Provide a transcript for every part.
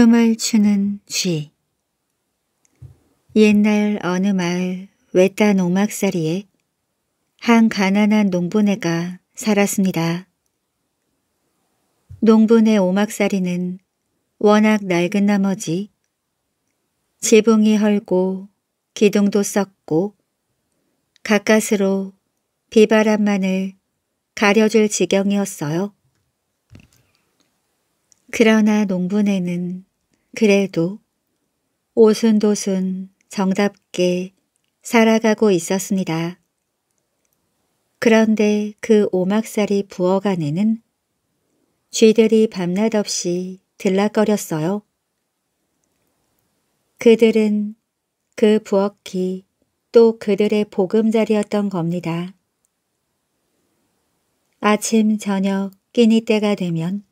춤을 추는 쥐 옛날 어느 마을 외딴 오막살이에 한 가난한 농부네가 살았습니다. 농부네 오막살이는 워낙 낡은 나머지 지붕이 헐고 기둥도 썩고 가까스로 비바람만을 가려줄 지경이었어요. 그러나 농부네는 그래도 오순도순 정답게 살아가고 있었습니다. 그런데 그 오막살이 부어간 애는 쥐들이 밤낮 없이 들락거렸어요. 그들은 그 부엌이 또 그들의 보금자리였던 겁니다. 아침 저녁 끼니 때가 되면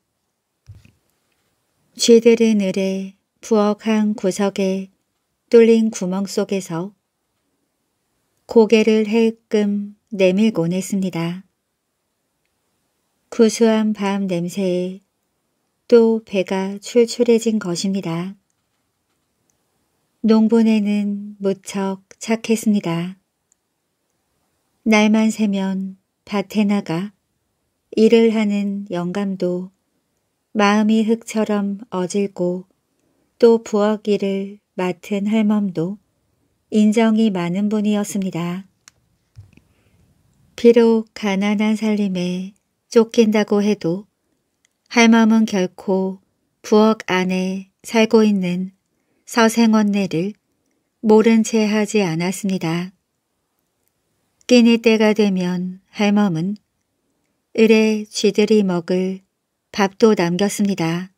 쥐들은 을에 부엌한 구석에 뚫린 구멍 속에서 고개를 헬끔 내밀곤 했습니다. 구수한 밤 냄새에 또 배가 출출해진 것입니다. 농부네는 무척 착했습니다. 날만 새면 밭에 나가 일을 하는 영감도 마음이 흙처럼 어질고 또 부엌 일을 맡은 할멈도 인정이 많은 분이었습니다. 비록 가난한 살림에 쫓긴다고 해도 할멈은 결코 부엌 안에 살고 있는 서생원내를 모른 채 하지 않았습니다. 끼니 때가 되면 할멈은 을에 쥐들이 먹을 밥도 남겼습니다.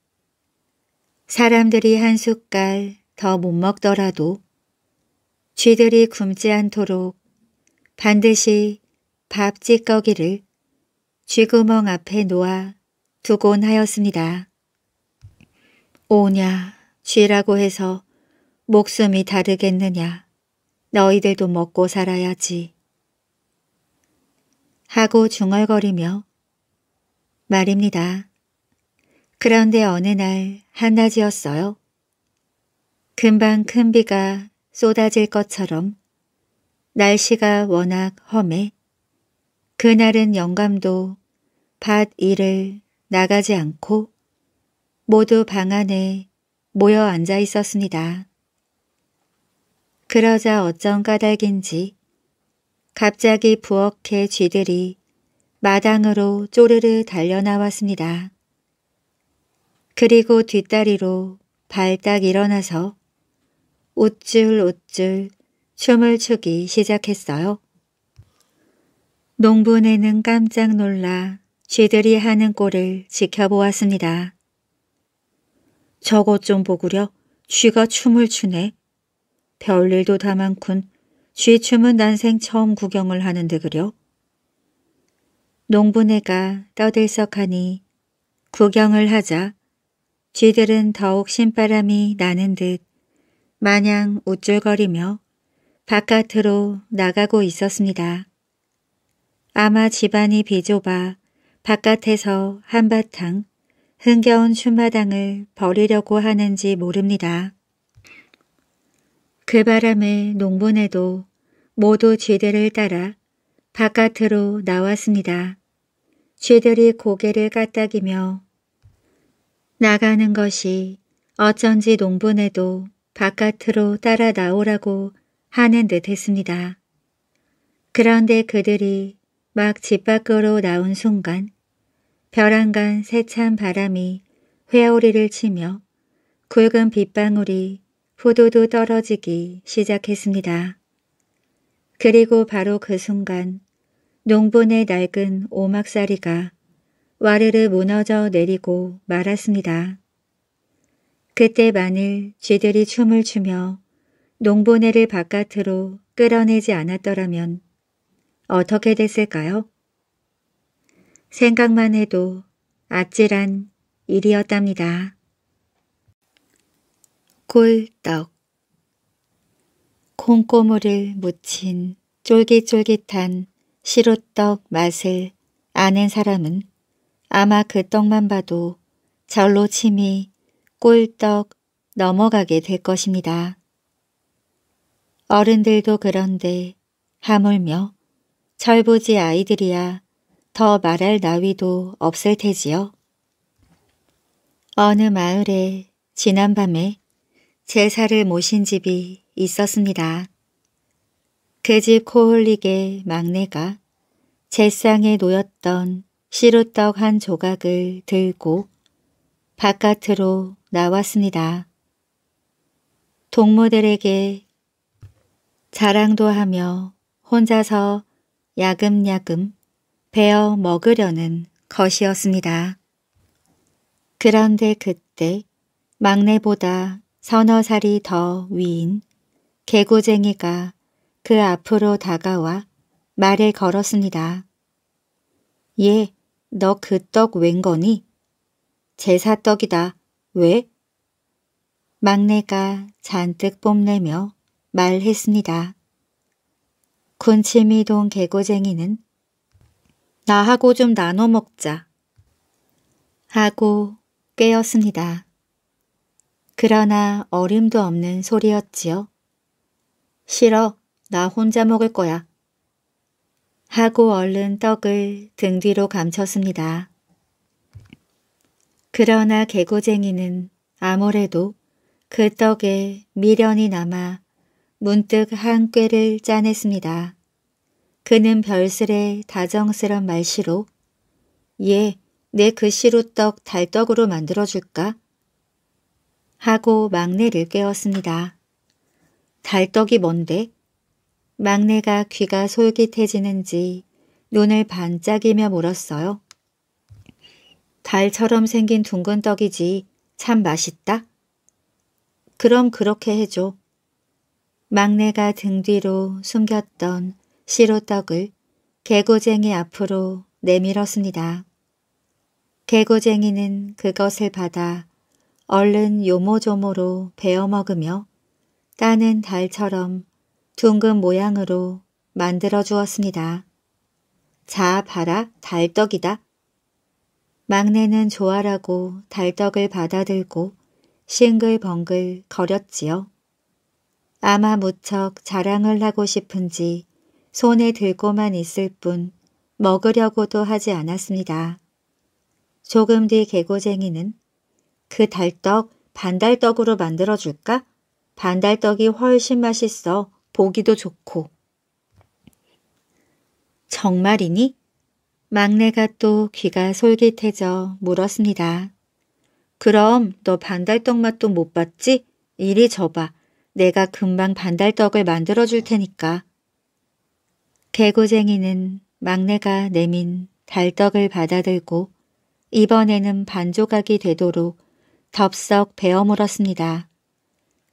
사람들이 한 숟갈 더 못 먹더라도 쥐들이 굶지 않도록 반드시 밥 찌꺼기를 쥐구멍 앞에 놓아 두곤 하였습니다. 오냐 쥐라고 해서 목숨이 다르겠느냐 너희들도 먹고 살아야지 하고 중얼거리며 말입니다. 그런데 어느 날 한낮이었어요. 금방 큰 비가 쏟아질 것처럼 날씨가 워낙 험해 그날은 영감도 밭 일을 나가지 않고 모두 방 안에 모여 앉아 있었습니다. 그러자 어쩐 까닭인지 갑자기 부엌의 쥐들이 마당으로 쪼르르 달려나왔습니다. 그리고 뒷다리로 발딱 일어나서 옷줄 옷줄 춤을 추기 시작했어요. 농부네는 깜짝 놀라 쥐들이 하는 꼴을 지켜보았습니다. 저것 좀 보구려 쥐가 춤을 추네. 별일도 다만군 쥐춤은 난생 처음 구경을 하는데 그려. 농부네가 떠들썩하니 구경을 하자 쥐들은 더욱 신바람이 나는 듯 마냥 우쭐거리며 바깥으로 나가고 있었습니다. 아마 집안이 비좁아 바깥에서 한바탕 흥겨운 춤마당을 버리려고 하는지 모릅니다. 그 바람에 농부네도 모두 쥐들을 따라 바깥으로 나왔습니다. 쥐들이 고개를 까딱이며 나가는 것이 어쩐지 농부네도 바깥으로 따라 나오라고 하는 듯 했습니다. 그런데 그들이 막 집 밖으로 나온 순간 벼랑간 세찬 바람이 회오리를 치며 굵은 빗방울이 후두두 떨어지기 시작했습니다. 그리고 바로 그 순간 농부의 낡은 오막살이가 와르르 무너져 내리고 말았습니다. 그때 만일 쥐들이 춤을 추며 농보네를 바깥으로 끌어내지 않았더라면 어떻게 됐을까요? 생각만 해도 아찔한 일이었답니다. 꿀떡 콩고물을 묻힌 쫄깃쫄깃한 시로떡 맛을 아는 사람은 아마 그 떡만 봐도 절로 침이 꿀떡 넘어가게 될 것입니다. 어른들도 그런데 하물며 철부지 아이들이야 더 말할 나위도 없을 테지요. 어느 마을에 지난밤에 제사를 모신 집이 있었습니다. 그 집 코홀릭의 막내가 제상에 놓였던 시루떡 한 조각을 들고 바깥으로 나왔습니다. 동무들에게 자랑도 하며 혼자서 야금야금 베어 먹으려는 것이었습니다. 그런데 그때 막내보다 서너 살이 더 위인 개구쟁이가 그 앞으로 다가와 말을 걸었습니다. 예, 너그떡웬 거니? 제사떡이다. 왜? 막내가 잔뜩 뽐내며 말했습니다. 군침이동 개고쟁이는 나하고 좀 나눠 먹자 하고 깨었습니다 그러나 어림도 없는 소리였지요. 싫어, 나 혼자 먹을 거야. 하고 얼른 떡을 등 뒤로 감췄습니다. 그러나 개구쟁이는 아무래도 그 떡에 미련이 남아 문득 한 꾀를 짜냈습니다. 그는 별슬의 다정스런 말씨로 예, 내그씨로떡 달떡으로 만들어줄까? 하고 막내를 깨웠습니다. 달떡이 뭔데? 막내가 귀가 솔깃해지는지 눈을 반짝이며 물었어요. 달처럼 생긴 둥근 떡이지 참 맛있다. 그럼 그렇게 해줘. 막내가 등 뒤로 숨겼던 시로떡을 개구쟁이 앞으로 내밀었습니다. 개구쟁이는 그것을 받아 얼른 요모조모로 베어먹으며 따는 달처럼 둥근 모양으로 만들어 주었습니다. 자, 봐라, 달떡이다. 막내는 좋아라고 달떡을 받아들고 싱글벙글 거렸지요. 아마 무척 자랑을 하고 싶은지 손에 들고만 있을 뿐 먹으려고도 하지 않았습니다. 조금 뒤 개고쟁이는 그 달떡 반달떡으로 만들어줄까? 반달떡이 훨씬 맛있어. 보기도 좋고. 정말이니? 막내가 또 귀가 솔깃해져 물었습니다. 그럼 너 반달떡 맛도 못 봤지? 이리 줘봐. 내가 금방 반달떡을 만들어 줄 테니까. 개구쟁이는 막내가 내민 달떡을 받아들고 이번에는 반조각이 되도록 덥석 베어 물었습니다.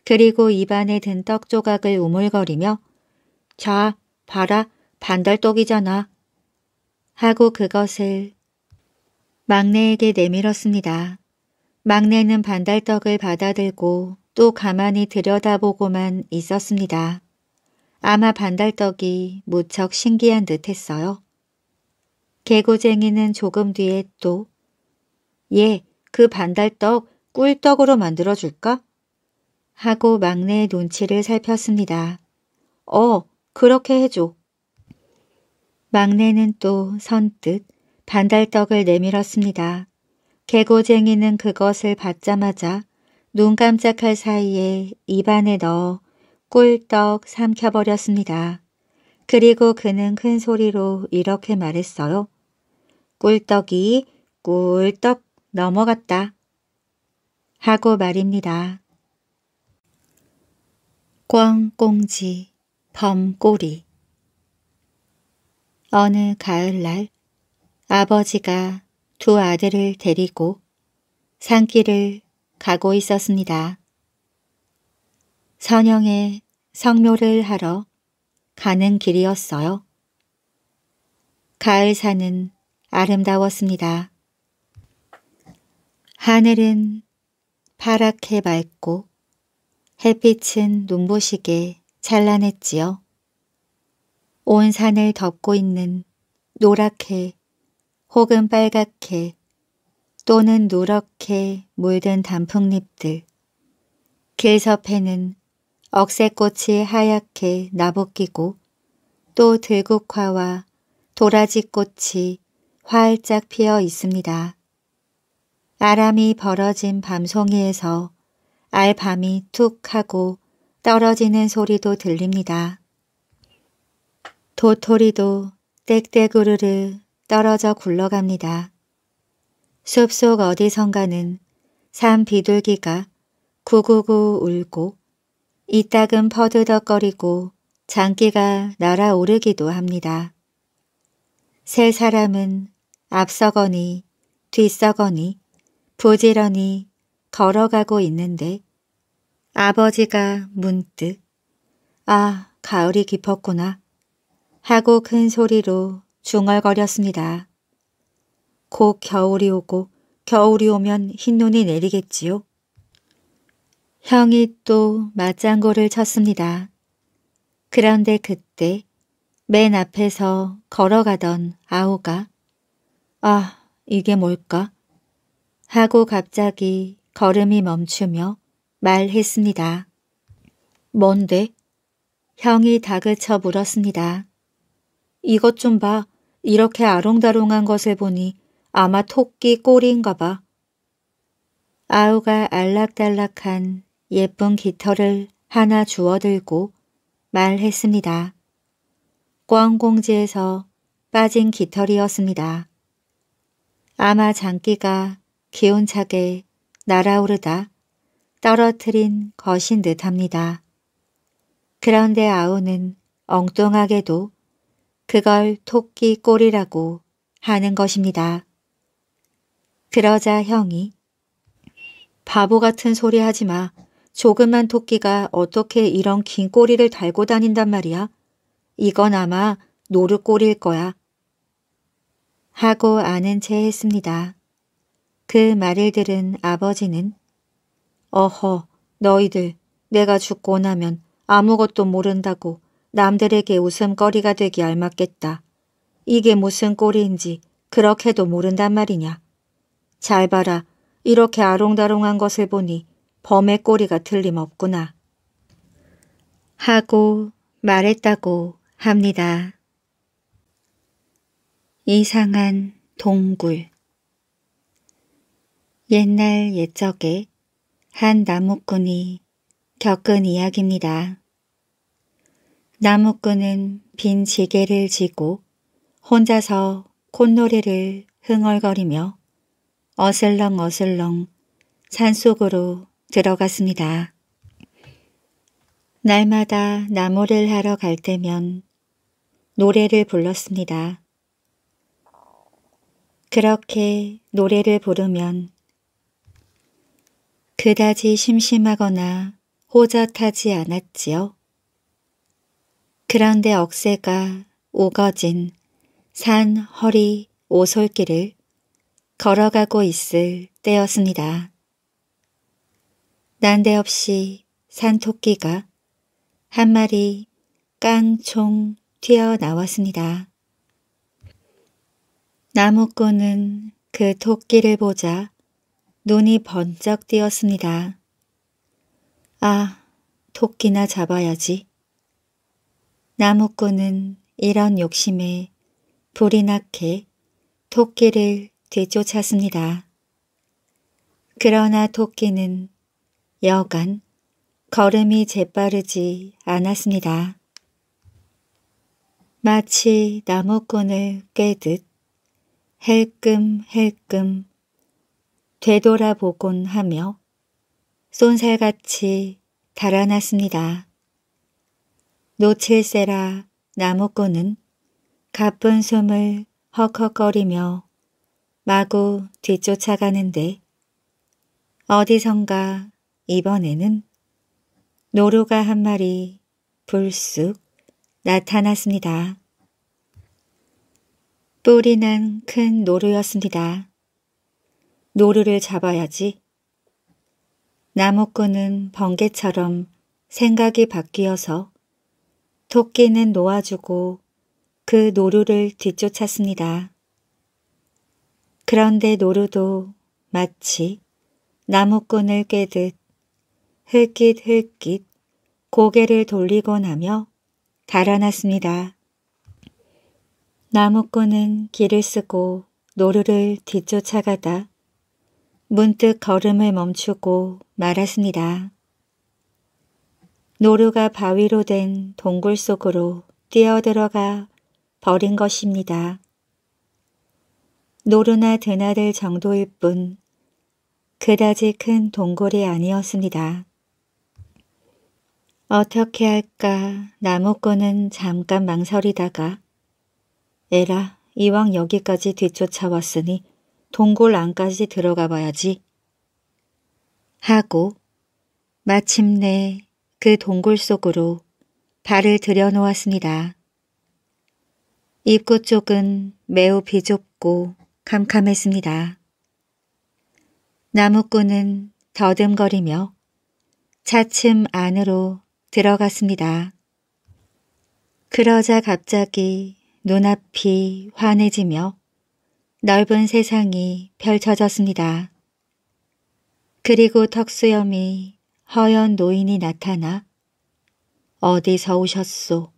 그리고 입안에 든 떡 조각을 우물거리며 자, 봐라, 반달떡이잖아. 하고 그것을 막내에게 내밀었습니다. 막내는 반달떡을 받아들고 또 가만히 들여다보고만 있었습니다. 아마 반달떡이 무척 신기한 듯했어요. 개구쟁이는 조금 뒤에 또 예, 그 반달떡 꿀떡으로 만들어줄까? 하고 막내의 눈치를 살폈습니다. 어, 그렇게 해줘. 막내는 또 선뜻 반달떡을 내밀었습니다. 개고쟁이는 그것을 받자마자 눈 깜짝할 사이에 입안에 넣어 꿀떡 삼켜버렸습니다. 그리고 그는 큰 소리로 이렇게 말했어요. 꿀떡이 꿀떡 넘어갔다. 하고 말입니다. 꽝꽁지 범꼬리 어느 가을날 아버지가 두 아들을 데리고 산길을 가고 있었습니다. 선영의 성묘를 하러 가는 길이었어요. 가을산은 아름다웠습니다. 하늘은 파랗게 맑고 햇빛은 눈부시게 찬란했지요. 온 산을 덮고 있는 노랗게 혹은 빨갛게 또는 누렇게 물든 단풍잎들 길섭해는 억새꽃이 하얗게 나부끼고 또 들국화와 도라지꽃이 활짝 피어 있습니다. 아람이 벌어진 밤송이에서 알밤이 툭 하고 떨어지는 소리도 들립니다. 도토리도 땡땡우르르 떨어져 굴러갑니다. 숲속 어디선가는 산 비둘기가 구구구 울고 이따금 퍼드덕거리고 장기가 날아오르기도 합니다. 세 사람은 앞서거니 뒤서거니 부지런히 걸어가고 있는데 아버지가 문득 아, 가을이 깊었구나 하고 큰 소리로 중얼거렸습니다. 곧 겨울이 오고 겨울이 오면 흰눈이 내리겠지요. 형이 또 맞장구를 쳤습니다. 그런데 그때 맨 앞에서 걸어가던 아우가 아, 이게 뭘까? 하고 갑자기 걸음이 멈추며 말했습니다. 뭔데? 형이 다그쳐 물었습니다. 이것 좀 봐. 이렇게 아롱다롱한 것을 보니 아마 토끼 꼬리인가 봐. 아우가 알락달락한 예쁜 깃털을 하나 주워들고 말했습니다. 꽝공지에서 빠진 깃털이었습니다. 아마 장기가 기운차게 날아오르다 떨어뜨린 것인 듯합니다. 그런데 아우는 엉뚱하게도 그걸 토끼 꼬리라고 하는 것입니다. 그러자 형이 바보 같은 소리 하지 마. 조그만 토끼가 어떻게 이런 긴 꼬리를 달고 다닌단 말이야. 이건 아마 노루꼬리일 거야. 하고 아는 체 했습니다. 그 말을 들은 아버지는 어허 너희들 내가 죽고 나면 아무것도 모른다고 남들에게 웃음거리가 되기 알맞겠다. 이게 무슨 꼴인지 그렇게도 모른단 말이냐. 잘 봐라. 이렇게 아롱다롱한 것을 보니 범의 꼬리가 틀림없구나. 하고 말했다고 합니다. 이상한 동굴 옛날 옛적에 한 나무꾼이 겪은 이야기입니다. 나무꾼은 빈 지게를 지고 혼자서 콧노래를 흥얼거리며 어슬렁어슬렁 산속으로 들어갔습니다. 날마다 나무를 하러 갈 때면 노래를 불렀습니다. 그렇게 노래를 부르면 그다지 심심하거나 호젓하지 않았지요. 그런데 억새가 우거진산 허리 오솔길을 걸어가고 있을 때였습니다. 난데없이 산토끼가 한 마리 깡총 튀어나왔습니다. 나무꾼은 그 토끼를 보자 눈이 번쩍 띄었습니다 아, 토끼나 잡아야지. 나무꾼은 이런 욕심에 불이 나게 토끼를 뒤쫓았습니다. 그러나 토끼는 여간 걸음이 재빠르지 않았습니다. 마치 나무꾼을 깨듯 헬끔헬끔 되돌아보곤 하며 쏜살같이 달아났습니다. 노칠세라 나무꾼은 가쁜 숨을 헉헉거리며 마구 뒤쫓아가는데 어디선가 이번에는 노루가 한 마리 불쑥 나타났습니다. 뿌리 난큰 노루였습니다. 노루를 잡아야지. 나무꾼은 번개처럼 생각이 바뀌어서 토끼는 놓아주고 그 노루를 뒤쫓았습니다. 그런데 노루도 마치 나무꾼을 깨듯 흘깃흘깃 고개를 돌리고나며 달아났습니다. 나무꾼은 길을 쓰고 노루를 뒤쫓아가다 문득 걸음을 멈추고 말았습니다. 노루가 바위로 된 동굴 속으로 뛰어들어가 버린 것입니다. 노루나 드나들 정도일 뿐 그다지 큰 동굴이 아니었습니다. 어떻게 할까 나무꾼은 잠깐 망설이다가 에라 이왕 여기까지 뒤쫓아왔으니 동굴 안까지 들어가 봐야지. 하고 마침내 그 동굴 속으로 발을 들여놓았습니다. 입구 쪽은 매우 비좁고 캄캄했습니다. 나무꾼은 더듬거리며 차츰 안으로 들어갔습니다. 그러자 갑자기 눈앞이 환해지며 넓은 세상이 펼쳐졌습니다. 그리고 턱수염이 허연 노인이 나타나 어디서 오셨소?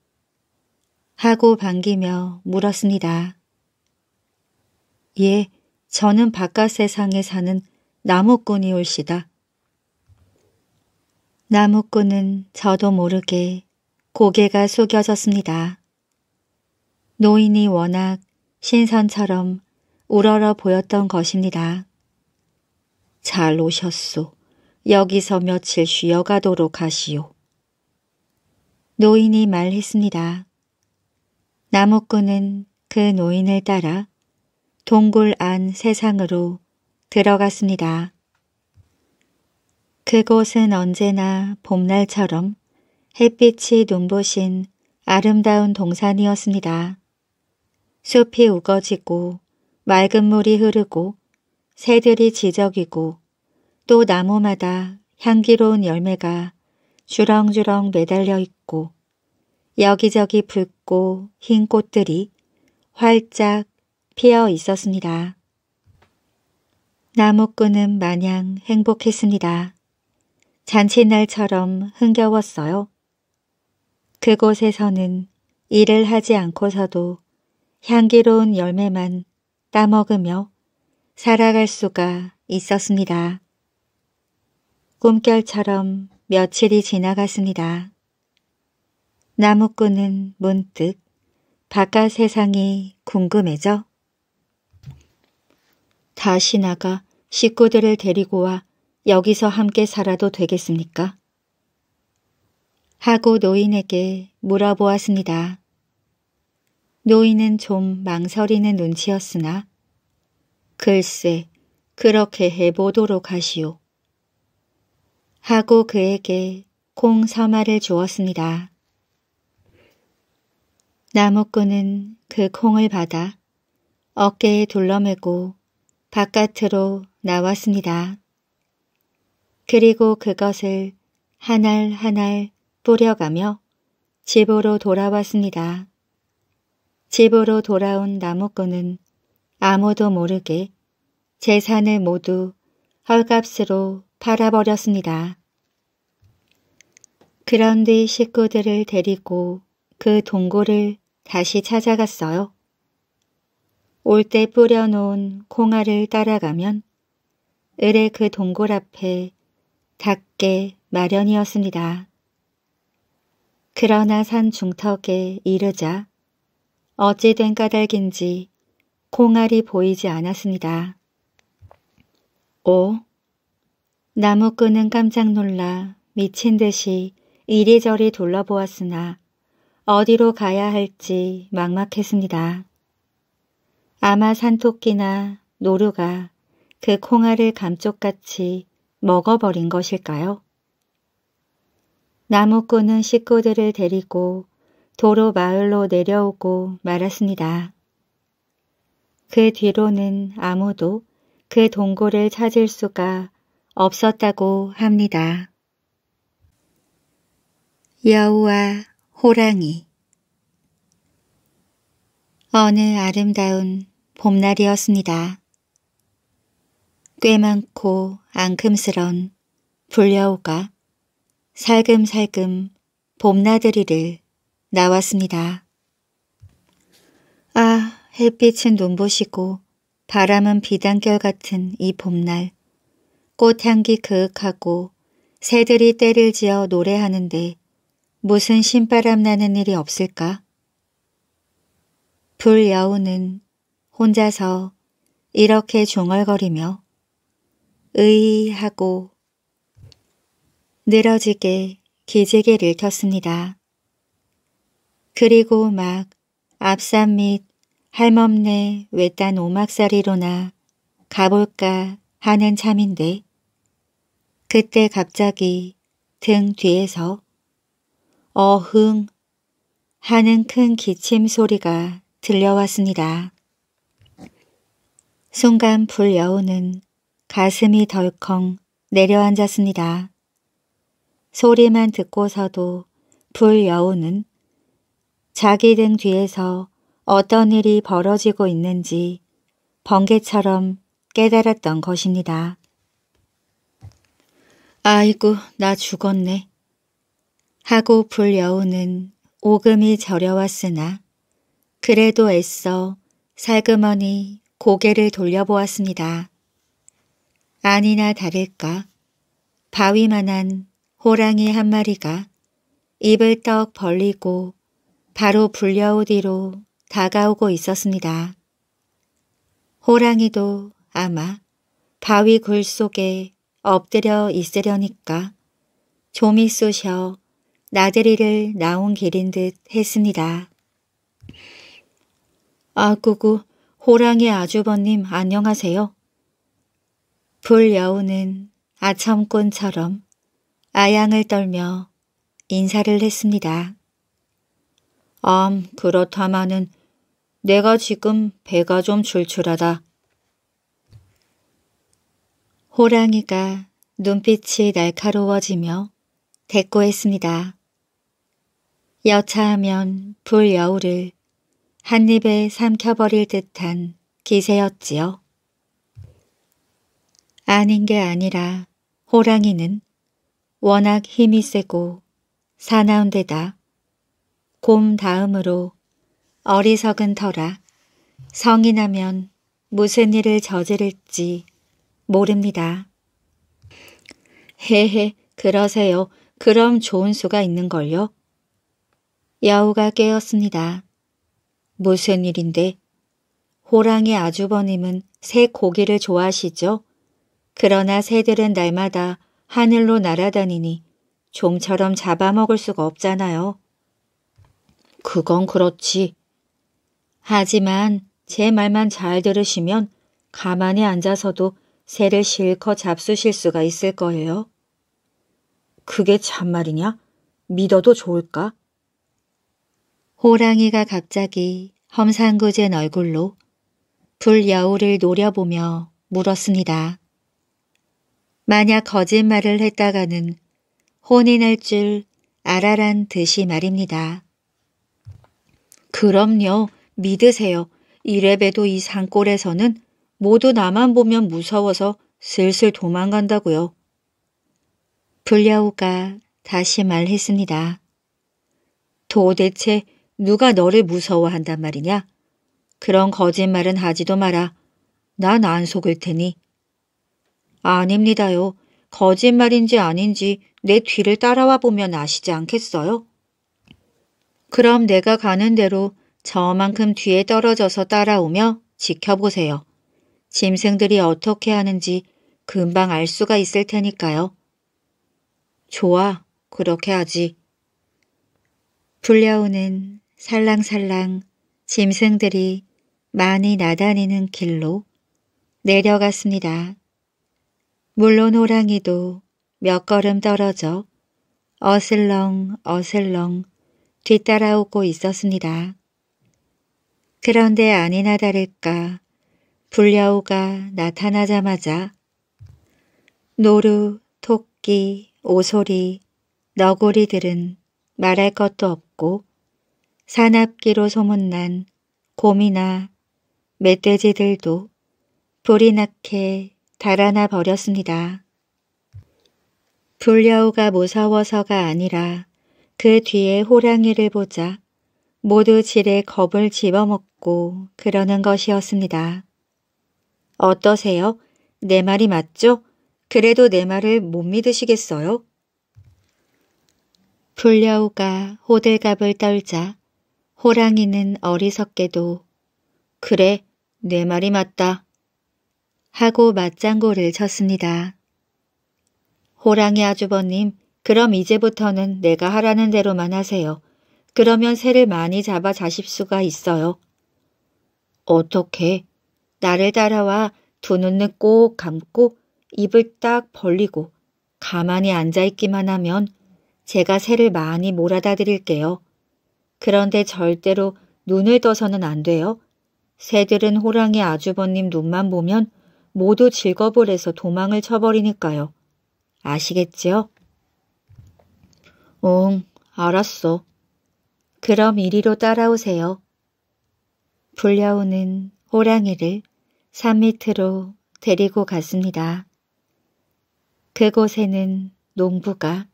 하고 반기며 물었습니다. 예, 저는 바깥 세상에 사는 나무꾼이 올시다. 나무꾼은 저도 모르게 고개가 숙여졌습니다. 노인이 워낙 신선처럼 우러러 보였던 것입니다. 잘 오셨소. 여기서 며칠 쉬어가도록 하시오. 노인이 말했습니다. 나무꾼은 그 노인을 따라 동굴 안 세상으로 들어갔습니다. 그곳은 언제나 봄날처럼 햇빛이 눈부신 아름다운 동산이었습니다. 숲이 우거지고 맑은 물이 흐르고 새들이 지적이고또 나무마다 향기로운 열매가 주렁주렁 매달려 있고 여기저기 붉고 흰 꽃들이 활짝 피어 있었습니다. 나무꾼은 마냥 행복했습니다. 잔칫날처럼 흥겨웠어요. 그곳에서는 일을 하지 않고서도 향기로운 열매만 까먹으며 살아갈 수가 있었습니다. 꿈결처럼 며칠이 지나갔습니다. 나무꾼은 문득 바깥 세상이 궁금해져 다시 나가 식구들을 데리고 와 여기서 함께 살아도 되겠습니까? 하고 노인에게 물어보았습니다. 노인은 좀 망설이는 눈치였으나 글쎄 그렇게 해보도록 하시오. 하고 그에게 콩 서마를 주었습니다. 나무꾼은 그 콩을 받아 어깨에 둘러매고 바깥으로 나왔습니다. 그리고 그것을 한 알 한 알 뿌려가며 집으로 돌아왔습니다. 집으로 돌아온 나무꾼은 아무도 모르게 재산을 모두 헐값으로 팔아버렸습니다. 그런 뒤 식구들을 데리고 그 동굴을 다시 찾아갔어요. 올 때 뿌려놓은 콩알을 따라가면 을의 그 동굴 앞에 닿게 마련이었습니다. 그러나 산 중턱에 이르자 어찌된 까닭인지 콩알이 보이지 않았습니다. 5. 나무꾼은 깜짝 놀라 미친 듯이 이리저리 둘러보았으나 어디로 가야 할지 막막했습니다. 아마 산토끼나 노루가 그 콩알을 감쪽같이 먹어버린 것일까요? 나무꾼은 식구들을 데리고 도로 마을로 내려오고 말았습니다. 그 뒤로는 아무도 그 동굴을 찾을 수가 없었다고 합니다. 여우와 호랑이 어느 아름다운 봄날이었습니다. 꽤 많고 앙큼스런 불려오가 살금살금 봄나들이를 나왔습니다. 아, 햇빛은 눈부시고 바람은 비단결 같은 이 봄날 꽃향기 그윽하고 새들이 때를 지어 노래하는데 무슨 신바람 나는 일이 없을까? 불여우는 혼자서 이렇게 중얼거리며 의하고 늘어지게 기지개를 켰습니다. 그리고 막 앞산 및 할멈네 외딴 오막살이로나 가볼까 하는 참인데 그때 갑자기 등 뒤에서 어흥 하는 큰 기침 소리가 들려왔습니다. 순간 불여우는 가슴이 덜컹 내려앉았습니다. 소리만 듣고서도 불여우는 자기 등 뒤에서 어떤 일이 벌어지고 있는지 번개처럼 깨달았던 것입니다. 아이고 나 죽었네. 하고 불여우는 오금이 저려왔으나 그래도 애써 살그머니 고개를 돌려보았습니다. 아니나 다를까 바위만한 호랑이 한 마리가 입을 떡 벌리고 바로 불려오디로 다가오고 있었습니다. 호랑이도 아마 바위 굴 속에 엎드려 있으려니까 조미 쑤셔 나들이를 나온 길인 듯 했습니다. 아구구 호랑이 아주버님 안녕하세요. 불여우는 아첨꾼처럼 아양을 떨며 인사를 했습니다. 암, 그렇다마는 내가 지금 배가 좀 출출하다. 호랑이가 눈빛이 날카로워지며 대꾸했습니다. 여차하면 불여우를 한입에 삼켜버릴 듯한 기세였지요. 아닌 게 아니라 호랑이는 워낙 힘이 세고 사나운 데다 곰 다음으로 어리석은 터라 성인하면 무슨 일을 저지를지 모릅니다. 헤헤 그러세요. 그럼 좋은 수가 있는걸요? 여우가 깨었습니다. 무슨 일인데? 호랑이 아주버님은 새 고기를 좋아하시죠? 그러나 새들은 날마다 하늘로 날아다니니 좀처럼 잡아먹을 수가 없잖아요. 그건 그렇지. 하지만 제 말만 잘 들으시면 가만히 앉아서도 새를 실컷 잡수실 수가 있을 거예요. 그게 참말이냐? 믿어도 좋을까? 호랑이가 갑자기 험상궂은 얼굴로 불여우를 노려보며 물었습니다. 만약 거짓말을 했다가는 혼인할줄 알아란 듯이 말입니다. 그럼요. 믿으세요. 이래봬도 이 산골에서는 모두 나만 보면 무서워서 슬슬 도망간다고요. 불랴우가 다시 말했습니다. 도대체 누가 너를 무서워한단 말이냐? 그런 거짓말은 하지도 마라. 난 안 속을 테니. 아닙니다요. 거짓말인지 아닌지 내 뒤를 따라와 보면 아시지 않겠어요? 그럼 내가 가는 대로 저만큼 뒤에 떨어져서 따라오며 지켜보세요. 짐승들이 어떻게 하는지 금방 알 수가 있을 테니까요. 좋아, 그렇게 하지. 불려오는 살랑살랑 짐승들이 많이 나다니는 길로 내려갔습니다. 물론 호랑이도 몇 걸음 떨어져 어슬렁 어슬렁 뒤따라오고 있었습니다. 그런데 아니나 다를까 불려우가 나타나자마자 노루, 토끼, 오소리, 너구리들은 말할 것도 없고 산악기로 소문난 곰이나 멧돼지들도 불이 나게 달아나 버렸습니다. 불려우가 무서워서가 아니라 그 뒤에 호랑이를 보자 모두 지레 겁을 집어먹고 그러는 것이었습니다. 어떠세요? 내 말이 맞죠? 그래도 내 말을 못 믿으시겠어요? 불려우가 호들갑을 떨자 호랑이는 어리석게도 그래 내 말이 맞다 하고 맞장구를 쳤습니다. 호랑이 아주버님 그럼 이제부터는 내가 하라는 대로만 하세요. 그러면 새를 많이 잡아 자실 수가 있어요. 어떻게? 나를 따라와 두 눈을 꼭 감고 입을 딱 벌리고 가만히 앉아있기만 하면 제가 새를 많이 몰아다 드릴게요. 그런데 절대로 눈을 떠서는 안 돼요. 새들은 호랑이 아주버님 눈만 보면 모두 즐거버려서 도망을 쳐버리니까요. 아시겠지요? 응, 알았어. 그럼 이리로 따라오세요. 불려오는 호랑이를 산 밑으로 데리고 갔습니다. 그곳에는 농부가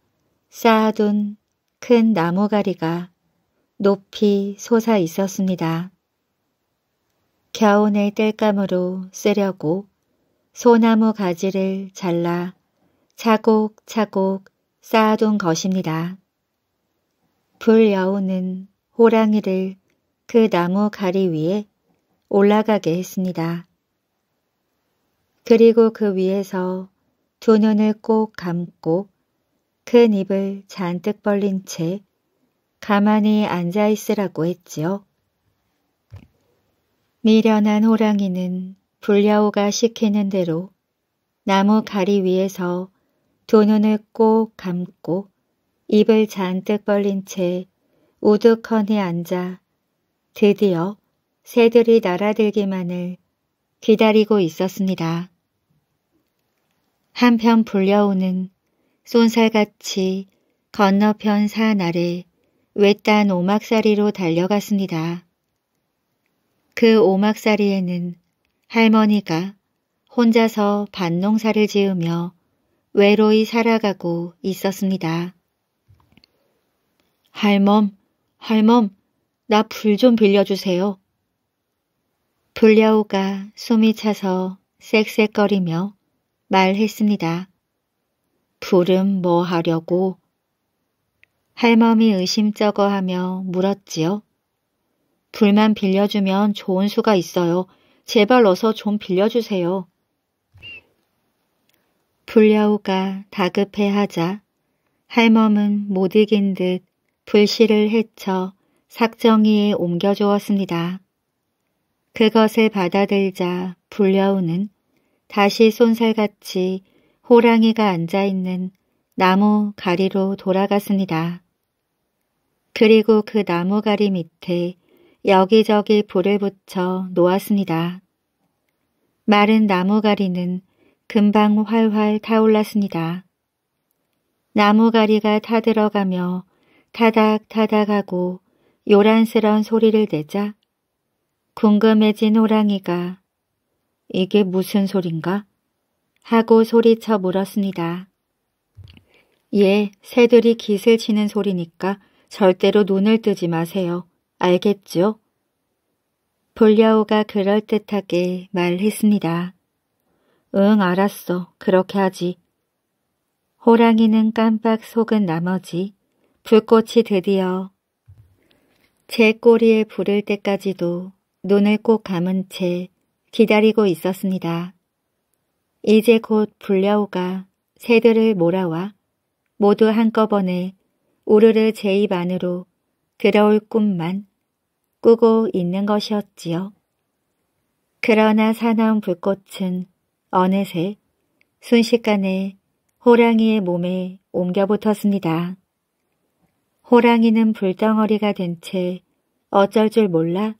쌓아둔 큰 나무가리가 높이 솟아 있었습니다. 겨우내 땔감으로 쓰려고 소나무 가지를 잘라 차곡차곡 쌓아둔 것입니다. 불여우는 호랑이를 그 나무 가리 위에 올라가게 했습니다. 그리고 그 위에서 두 눈을 꼭 감고 큰 입을 잔뜩 벌린 채 가만히 앉아 있으라고 했지요. 미련한 호랑이는 불야오가 시키는 대로 나무 가리 위에서 두 눈을 꼭 감고 입을 잔뜩 벌린 채 우두커니 앉아 드디어 새들이 날아들기만을 기다리고 있었습니다. 한편 불려오는 쏜살같이 건너편 산 아래 외딴 오막사리로 달려갔습니다. 그 오막사리에는 할머니가 혼자서 밭농사를 지으며 외로이 살아가고 있었습니다. 할멈, 할멈, 나 불 좀 빌려주세요. 불려우가 숨이 차서 쌕쌕거리며 말했습니다. 불은 뭐 하려고? 할멈이 의심쩍어하며 물었지요. 불만 빌려주면 좋은 수가 있어요. 제발 어서 좀 빌려주세요. 불려우가 다급해하자 할멈은 못 이긴 듯 불씨를 헤쳐 삭정이에 옮겨주었습니다. 그것을 받아들자 불려오는 다시 손살같이 호랑이가 앉아있는 나무 가리로 돌아갔습니다. 그리고 그 나무 가리 밑에 여기저기 불을 붙여 놓았습니다. 마른 나무 가리는 금방 활활 타올랐습니다. 나무 가리가 타들어가며 타닥타닥하고 요란스러운 소리를 내자 궁금해진 호랑이가 이게 무슨 소린가? 하고 소리쳐 물었습니다. 예, 새들이 깃을 치는 소리니까 절대로 눈을 뜨지 마세요. 알겠죠? 불려오가 그럴듯하게 말했습니다. 응, 알았어. 그렇게 하지. 호랑이는 깜빡 속은 나머지 불꽃이 드디어 제 꼬리에 부를 때까지도 눈을 꼭 감은 채 기다리고 있었습니다. 이제 곧 불려오가 새들을 몰아와 모두 한꺼번에 우르르 제 입 안으로 들어올 꿈만 꾸고 있는 것이었지요. 그러나 사나운 불꽃은 어느새 순식간에 호랑이의 몸에 옮겨붙었습니다. 호랑이는 불덩어리가 된 채 어쩔 줄 몰라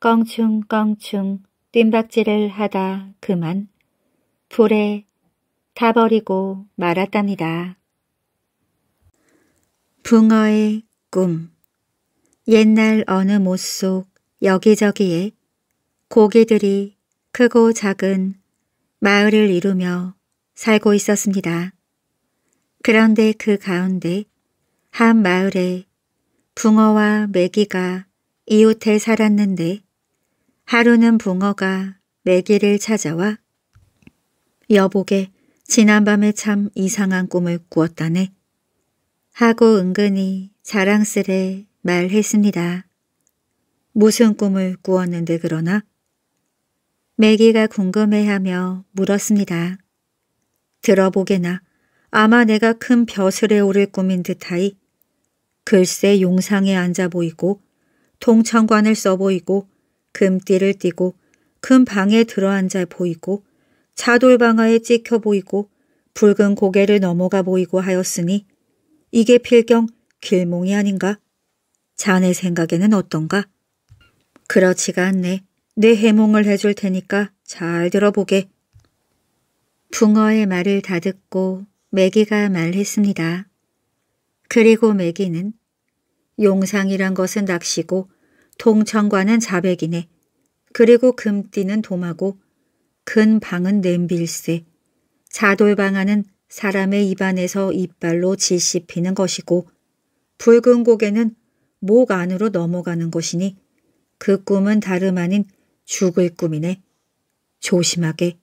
껑충껑충 뜀박질을 하다 그만 불에 타버리고 말았답니다. 붕어의 꿈 옛날 어느 못 속 여기저기에 고기들이 크고 작은 마을을 이루며 살고 있었습니다. 그런데 그 가운데 한 마을에 붕어와 메기가 이웃에 살았는데 하루는 붕어가 메기를 찾아와 여보게 지난밤에 참 이상한 꿈을 꾸었다네 하고 은근히 자랑스레 말했습니다. 무슨 꿈을 꾸었는데 그러나? 메기가 궁금해하며 물었습니다. 들어보게나 아마 내가 큰 벼슬에 오를 꿈인 듯하이 글쎄 용상에 앉아 보이고 통천관을 써 보이고 금띠를 띠고 큰 방에 들어앉아 보이고 차돌방아에 찍혀 보이고 붉은 고개를 넘어가 보이고 하였으니 이게 필경 길몽이 아닌가? 자네 생각에는 어떤가? 그렇지가 않네. 내 해몽을 해줄 테니까 잘 들어보게. 붕어의 말을 다 듣고 매기가 말했습니다. 그리고 매기는 용상이란 것은 낚시고 동천과는 자백이네. 그리고 금띠는 도마고 근방은 냄빌세. 자돌방아는 사람의 입안에서 이빨로 질씹히는 것이고 붉은 고개는 목 안으로 넘어가는 것이니 그 꿈은 다름 아닌 죽을 꿈이네. 조심하게.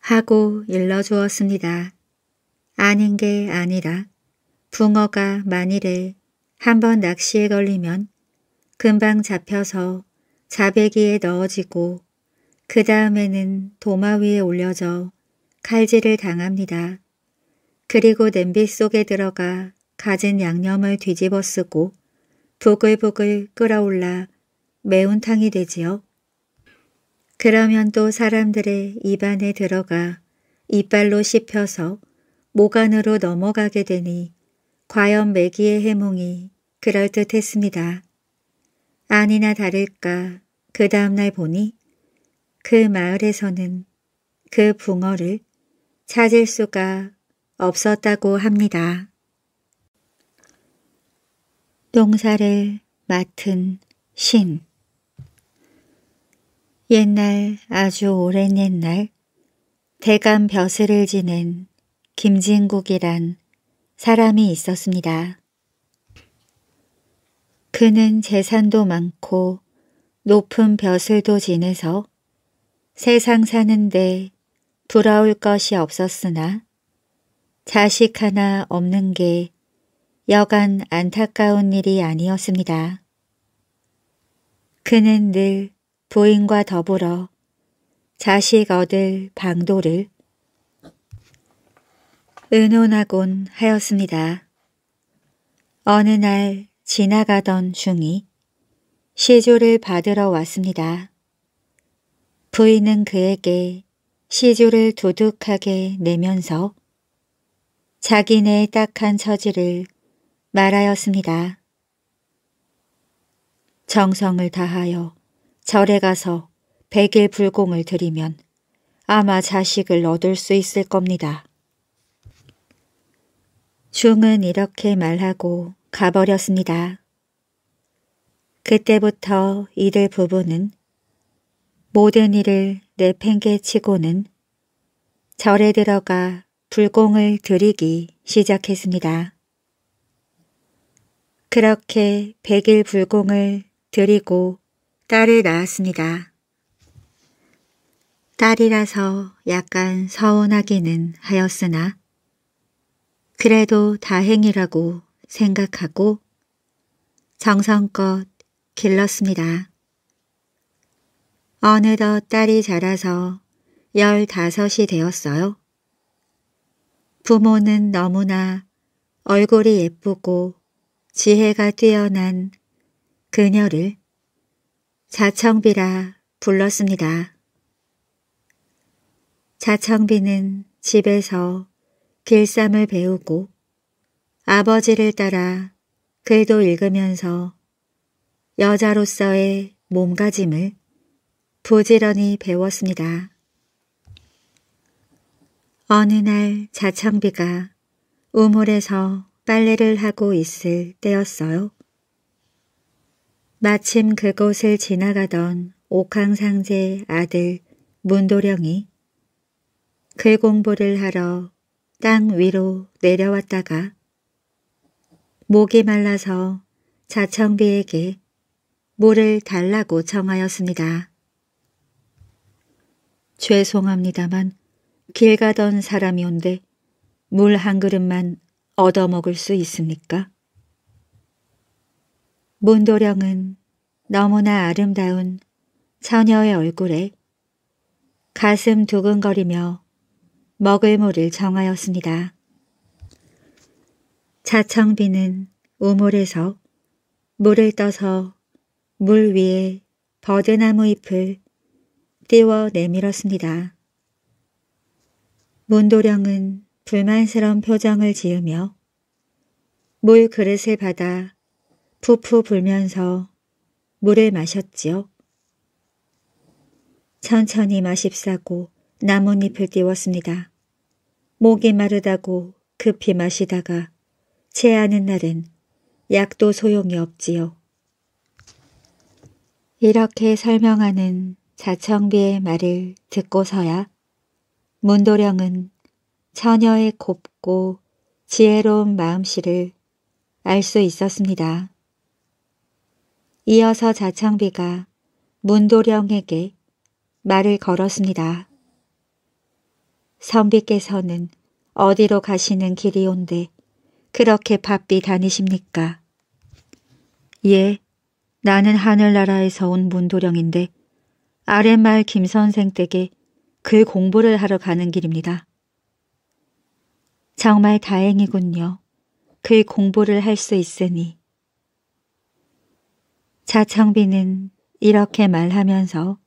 하고 일러주었습니다. 아닌 게 아니라 붕어가 만일에 한 번 낚시에 걸리면 금방 잡혀서 자배기에 넣어지고 그 다음에는 도마 위에 올려져 칼질을 당합니다. 그리고 냄비 속에 들어가 가진 양념을 뒤집어 쓰고 부글부글 끓어올라 매운탕이 되지요. 그러면 또 사람들의 입안에 들어가 이빨로 씹혀서 모간으로 넘어가게 되니 과연 매기의 해몽이 그럴듯했습니다. 아니나 다를까 그 다음날 보니 그 마을에서는 그 붕어를 찾을 수가 없었다고 합니다. 농사를 맡은 신 옛날 아주 오랜 옛날 대감 벼슬을 지낸 김진국이란 사람이 있었습니다. 그는 재산도 많고 높은 벼슬도 지내서 세상 사는데 부러울 것이 없었으나 자식 하나 없는 게 여간 안타까운 일이 아니었습니다. 그는 늘 부인과 더불어 자식 얻을 방도를 의논하곤 하였습니다. 어느 날 지나가던 중이 시조를 받으러 왔습니다. 부인은 그에게 시조를 도둑하게 내면서 자기네 딱한 처지를 말하였습니다. 정성을 다하여 절에 가서 백일 불공을 드리면 아마 자식을 얻을 수 있을 겁니다. 중은 이렇게 말하고 가버렸습니다. 그때부터 이들 부부는 모든 일을 내팽개치고는 절에 들어가 불공을 드리기 시작했습니다. 그렇게 백일 불공을 드리고 딸을 낳았습니다. 딸이라서 약간 서운하기는 하였으나 그래도 다행이라고 생각하고 정성껏 길렀습니다. 어느덧 딸이 자라서 열다섯이 되었어요. 부모는 너무나 얼굴이 예쁘고 지혜가 뛰어난 그녀를 자청비라 불렀습니다. 자청비는 집에서 길쌈을 배우고 아버지를 따라 글도 읽으면서 여자로서의 몸가짐을 부지런히 배웠습니다. 어느 날 자창비가 우물에서 빨래를 하고 있을 때였어요. 마침 그곳을 지나가던 옥황상제 아들 문도령이 글 공부를 하러 땅 위로 내려왔다가 목이 말라서 자청비에게 물을 달라고 청하였습니다. 죄송합니다만 길 가던 사람이 온데 물 한 그릇만 얻어먹을 수 있습니까? 문도령은 너무나 아름다운 처녀의 얼굴에 가슴 두근거리며 먹을 물을 정하였습니다. 자청비는 우물에서 물을 떠서 물 위에 버드나무 잎을 띄워 내밀었습니다. 문도령은 불만스러운 표정을 지으며 물 그릇을 받아 푸푸 불면서 물을 마셨지요. 천천히 마십사고 나뭇잎을 띄웠습니다. 목이 마르다고 급히 마시다가 체하는 날엔 약도 소용이 없지요. 이렇게 설명하는 자청비의 말을 듣고서야 문도령은 처녀의 곱고 지혜로운 마음씨를 알 수 있었습니다. 이어서 자청비가 문도령에게 말을 걸었습니다. 선비께서는 어디로 가시는 길이온데 그렇게 바삐 다니십니까? 예, 나는 하늘나라에서 온 문도령인데 아랫마을 김선생 댁에 그 공부를 하러 가는 길입니다. 정말 다행이군요. 그 공부를 할 수 있으니. 자청비는 이렇게 말하면서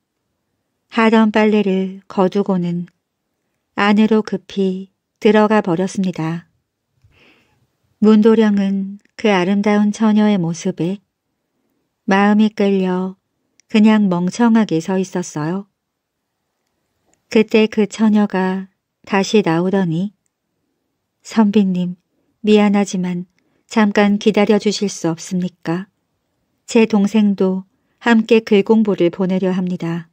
하던 빨래를 거두고는 안으로 급히 들어가 버렸습니다. 문도령은 그 아름다운 처녀의 모습에 마음이 끌려 그냥 멍청하게 서 있었어요. 그때 그 처녀가 다시 나오더니 선비님 미안하지만 잠깐 기다려 주실 수 없습니까? 제 동생도 함께 글공부를 보내려 합니다.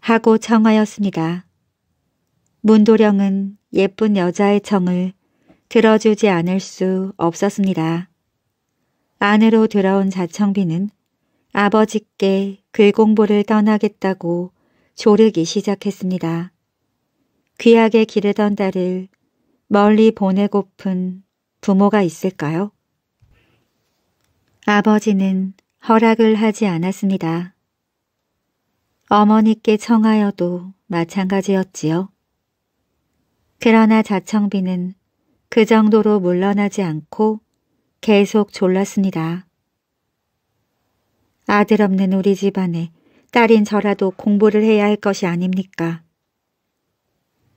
하고 청하였습니다. 문도령은 예쁜 여자의 청을 들어주지 않을 수 없었습니다. 안으로 들어온 자청비는 아버지께 글공부를 떠나겠다고 조르기 시작했습니다. 귀하게 기르던 딸을 멀리 보내고픈 부모가 있을까요? 아버지는 허락을 하지 않았습니다. 어머니께 청하여도 마찬가지였지요. 그러나 자청비는 그 정도로 물러나지 않고 계속 졸랐습니다. 아들 없는 우리 집안에 딸인 저라도 공부를 해야 할 것이 아닙니까?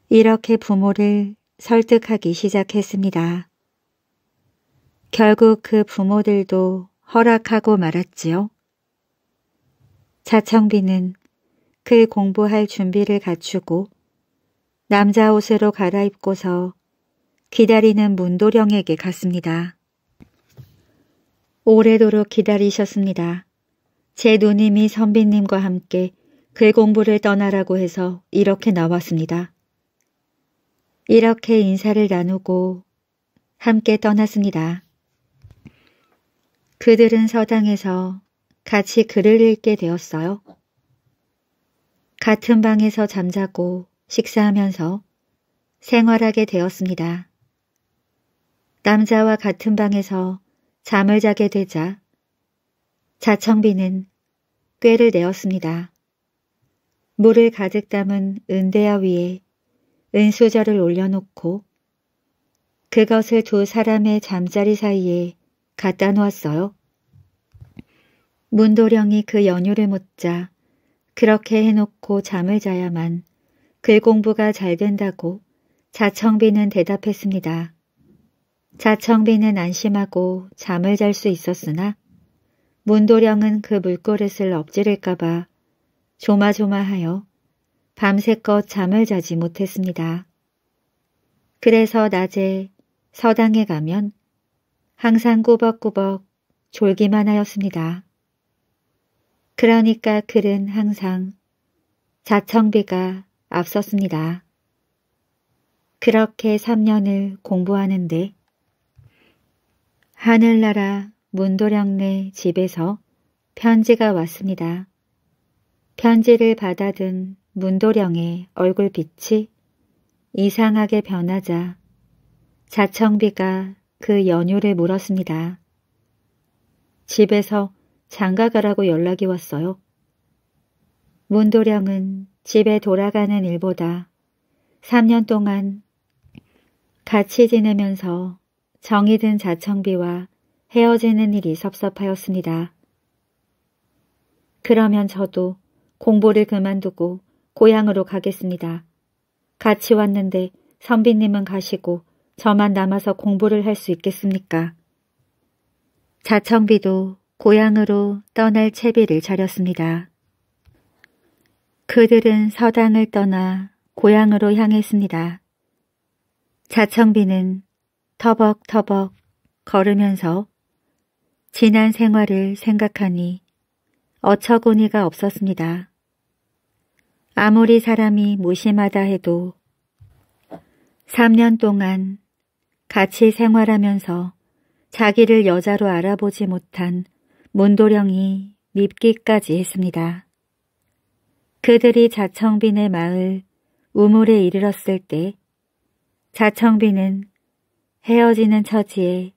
이렇게 부모를 설득하기 시작했습니다. 결국 그 부모들도 허락하고 말았지요. 자청비는 그 공부할 준비를 갖추고 남자 옷으로 갈아입고서 기다리는 문도령에게 갔습니다. 오래도록 기다리셨습니다. 제 누님이 선비님과 함께 글공부를 떠나라고 해서 이렇게 나왔습니다. 이렇게 인사를 나누고 함께 떠났습니다. 그들은 서당에서 같이 글을 읽게 되었어요. 같은 방에서 잠자고 식사하면서 생활하게 되었습니다. 남자와 같은 방에서 잠을 자게 되자 자청비는 꾀를 내었습니다. 물을 가득 담은 은대야 위에 은수저를 올려놓고 그것을 두 사람의 잠자리 사이에 갖다 놓았어요. 문도령이 그 연유를 묻자 그렇게 해놓고 잠을 자야만 글 공부가 잘 된다고 자청비는 대답했습니다. 자청비는 안심하고 잠을 잘 수 있었으나 문도령은 그 물그릇을 엎지를까봐 조마조마하여 밤새껏 잠을 자지 못했습니다. 그래서 낮에 서당에 가면 항상 꾸벅꾸벅 졸기만 하였습니다. 그러니까 글은 항상 자청비가 앞섰습니다. 그렇게 3년을 공부하는데 하늘나라 문도령네 집에서 편지가 왔습니다. 편지를 받아든 문도령의 얼굴빛이 이상하게 변하자 자청비가 그 연유를 물었습니다. 집에서 장가가라고 연락이 왔어요. 문도령은 집에 돌아가는 일보다 3년 동안 같이 지내면서 정이 든 자청비와 헤어지는 일이 섭섭하였습니다. 그러면 저도 공부를 그만두고 고향으로 가겠습니다. 같이 왔는데 선비님은 가시고 저만 남아서 공부를 할 수 있겠습니까? 자청비도 고향으로 떠날 채비를 차렸습니다. 그들은 서당을 떠나 고향으로 향했습니다. 자청비는 터벅터벅 걸으면서 지난 생활을 생각하니 어처구니가 없었습니다. 아무리 사람이 무심하다 해도 3년 동안 같이 생활하면서 자기를 여자로 알아보지 못한 문도령이 밉기까지 했습니다. 그들이 자청빈의 마을 우물에 이르렀을 때 자청빈은 헤어지는 처지에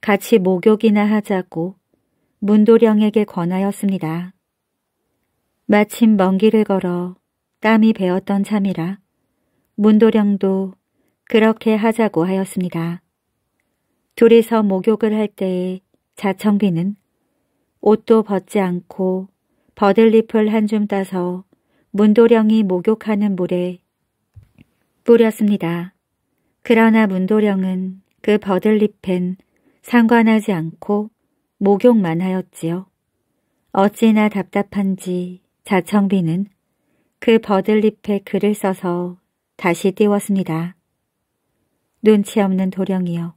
같이 목욕이나 하자고 문도령에게 권하였습니다. 마침 먼 길을 걸어 땀이 배었던 참이라 문도령도 그렇게 하자고 하였습니다. 둘이서 목욕을 할 때에 자청빈은 옷도 벗지 않고 버들잎을 한 줌 따서 문도령이 목욕하는 물에 뿌렸습니다. 그러나 문도령은 그 버들잎엔 상관하지 않고 목욕만 하였지요. 어찌나 답답한지 자청비는 그 버들잎에 글을 써서 다시 띄웠습니다. 눈치 없는 도령이여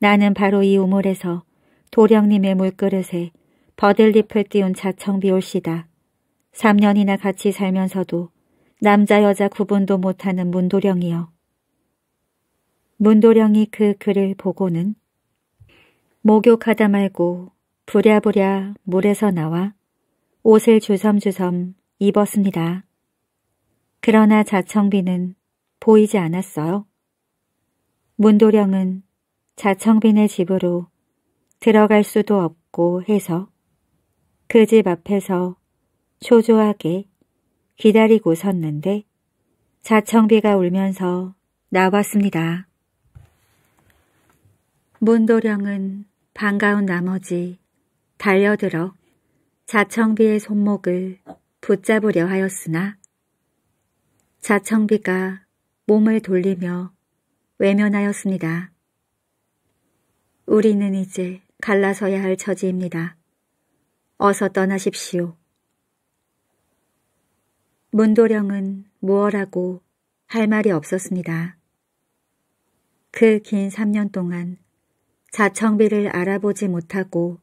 나는 바로 이 우물에서 도령님의 물그릇에 버들잎을 띄운 자청비 올시다. 3년이나 같이 살면서도 남자 여자 구분도 못하는 문도령이요. 문도령이 그 글을 보고는 목욕하다 말고 부랴부랴 물에서 나와 옷을 주섬주섬 입었습니다. 그러나 자청비는 보이지 않았어요. 문도령은 자청빈의 집으로 들어갈 수도 없고 해서 그 집 앞에서 초조하게 기다리고 섰는데 자청비가 울면서 나왔습니다. 문도령은 반가운 나머지 달려들어 자청비의 손목을 붙잡으려 하였으나 자청비가 몸을 돌리며 외면하였습니다. 우리는 이제 갈라서야 할 처지입니다. 어서 떠나십시오. 문도령은 무얼하고 할 말이 없었습니다. 그 긴 3년 동안 자청비를 알아보지 못하고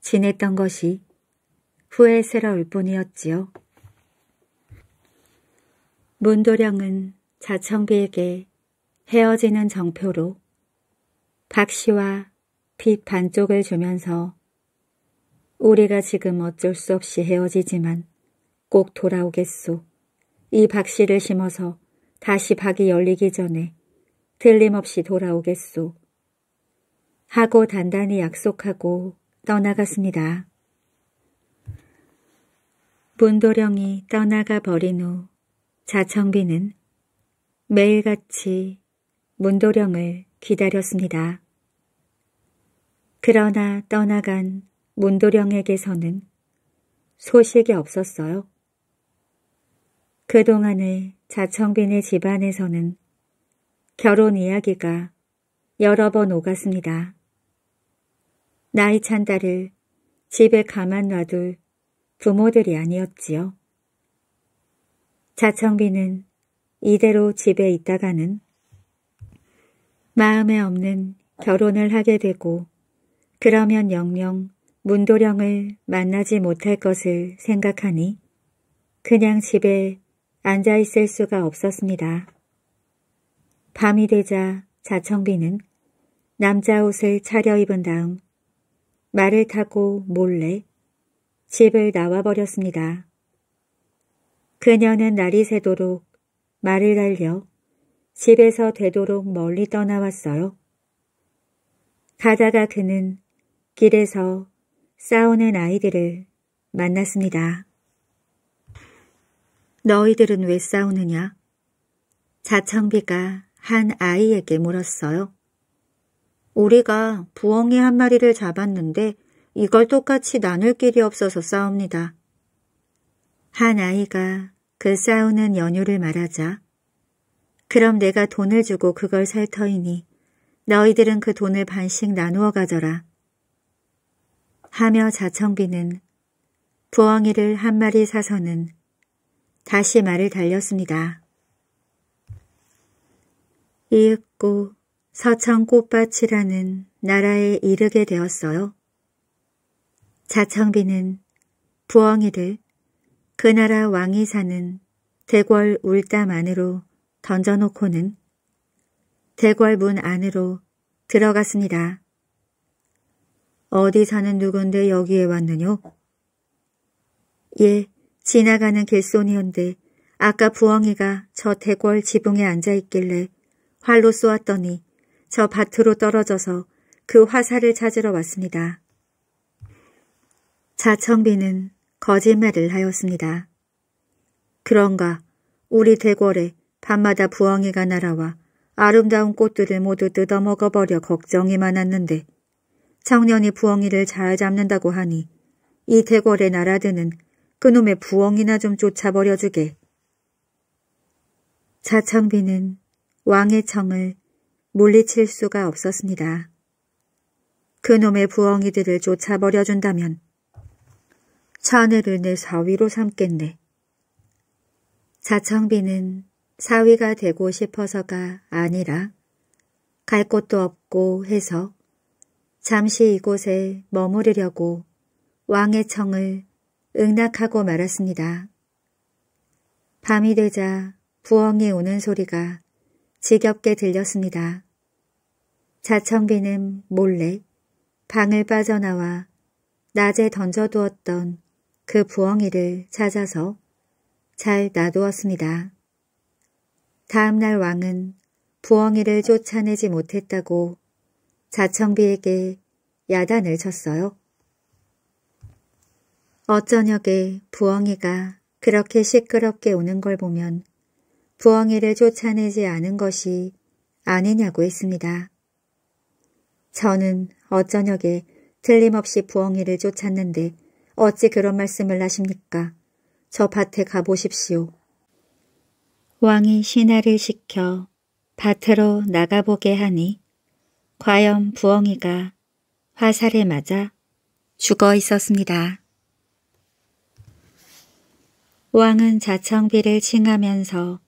지냈던 것이 후회스러울 뿐이었지요. 문도령은 자청비에게 헤어지는 정표로 박 씨와 빚 반쪽을 주면서 우리가 지금 어쩔 수 없이 헤어지지만 꼭 돌아오겠소. 이 박씨를 심어서 다시 박이 열리기 전에 틀림없이 돌아오겠소. 하고 단단히 약속하고 떠나갔습니다. 문도령이 떠나가 버린 후 자청비는 매일같이 문도령을 기다렸습니다. 그러나 떠나간 문도령에게서는 소식이 없었어요. 그동안에 자청빈의 집안에서는 결혼 이야기가 여러 번 오갔습니다. 나이 찬 딸을 집에 가만 놔둘 부모들이 아니었지요. 자청빈은 이대로 집에 있다가는 마음에 없는 결혼을 하게 되고 그러면 영영 문도령을 만나지 못할 것을 생각하니 그냥 집에 앉아있을 수가 없었습니다. 밤이 되자 자청비는 남자 옷을 차려입은 다음 말을 타고 몰래 집을 나와버렸습니다. 그녀는 날이 새도록 말을 달려 집에서 되도록 멀리 떠나왔어요. 가다가 그는 길에서 싸우는 아이들을 만났습니다. 너희들은 왜 싸우느냐? 자청비가 한 아이에게 물었어요. 우리가 부엉이 한 마리를 잡았는데 이걸 똑같이 나눌 길이 없어서 싸웁니다. 한 아이가 그 싸우는 연유를 말하자. 그럼 내가 돈을 주고 그걸 살 터이니 너희들은 그 돈을 반씩 나누어 가져라. 하며 자청비는 부엉이를 한 마리 사서는 다시 말을 달렸습니다. 이윽고 서천 꽃밭이라는 나라에 이르게 되었어요. 자청비는 부엉이들 그 나라 왕이 사는 대궐 울담 안으로 던져놓고는 대궐 문 안으로 들어갔습니다. 어디 사는 누군데 여기에 왔느뇨? 예, 지나가는 길손이었는데 아까 부엉이가 저 대궐 지붕에 앉아있길래 활로 쏘았더니 저 밭으로 떨어져서 그 화살을 찾으러 왔습니다. 자청비는 거짓말을 하였습니다. 그런가 우리 대궐에 밤마다 부엉이가 날아와 아름다운 꽃들을 모두 뜯어먹어버려 걱정이 많았는데 청년이 부엉이를 잘 잡는다고 하니 이 대궐에 날아드는 그놈의 부엉이나 좀 쫓아버려주게. 자청비는 왕의 청을 물리칠 수가 없었습니다. 그놈의 부엉이들을 쫓아버려준다면 천혜를 내 사위로 삼겠네. 자청비는 사위가 되고 싶어서가 아니라 갈 곳도 없고 해서 잠시 이곳에 머무르려고 왕의 청을 응낙하고 말았습니다. 밤이 되자 부엉이 우는 소리가 지겹게 들렸습니다. 자청비는 몰래 방을 빠져나와 낮에 던져두었던 그 부엉이를 찾아서 잘 놔두었습니다. 다음날 왕은 부엉이를 쫓아내지 못했다고 자청비에게 야단을 쳤어요. 어쩌녁에 부엉이가 그렇게 시끄럽게 우는 걸 보면 부엉이를 쫓아내지 않은 것이 아니냐고 했습니다. 저는 어쩌녁에 틀림없이 부엉이를 쫓았는데 어찌 그런 말씀을 하십니까? 저 밭에 가보십시오. 왕이 신하를 시켜 밭으로 나가보게 하니 과연 부엉이가 화살에 맞아 죽어 있었습니다. 왕은 자청비를 칭하면서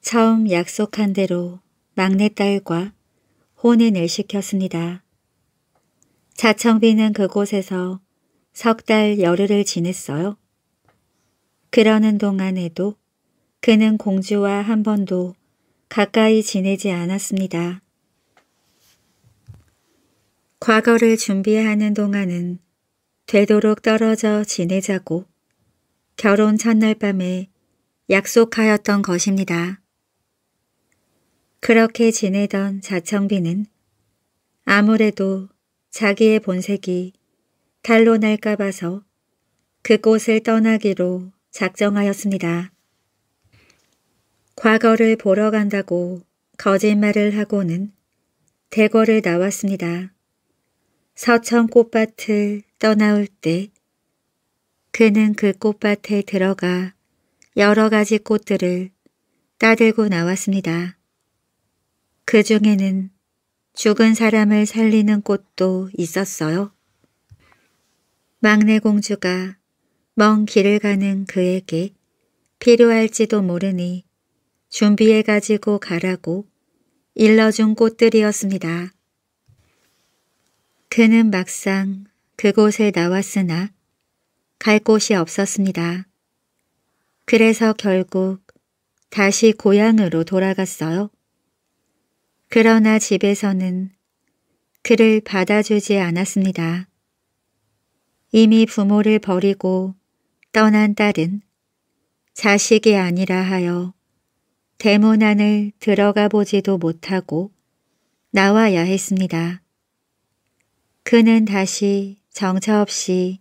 처음 약속한 대로 막내딸과 혼인을 시켰습니다. 자청비는 그곳에서 석 달 열흘을 지냈어요. 그러는 동안에도 그는 공주와 한 번도 가까이 지내지 않았습니다. 과거를 준비하는 동안은 되도록 떨어져 지내자고 결혼 첫날 밤에 약속하였던 것입니다. 그렇게 지내던 자청비는 아무래도 자기의 본색이 달로 날까 봐서 그곳을 떠나기로 작정하였습니다. 과거를 보러 간다고 거짓말을 하고는 대궐을 나왔습니다. 서천 꽃밭을 떠나올 때 그는 그 꽃밭에 들어가 여러 가지 꽃들을 따들고 나왔습니다. 그 중에는 죽은 사람을 살리는 꽃도 있었어요. 막내 공주가 먼 길을 가는 그에게 필요할지도 모르니 준비해 가지고 가라고 일러준 꽃들이었습니다. 그는 막상 그곳에 나왔으나 갈 곳이 없었습니다. 그래서 결국 다시 고향으로 돌아갔어요. 그러나 집에서는 그를 받아주지 않았습니다. 이미 부모를 버리고 떠난 딸은 자식이 아니라 하여 대문 안을 들어가 보지도 못하고 나와야 했습니다. 그는 다시 정처 없이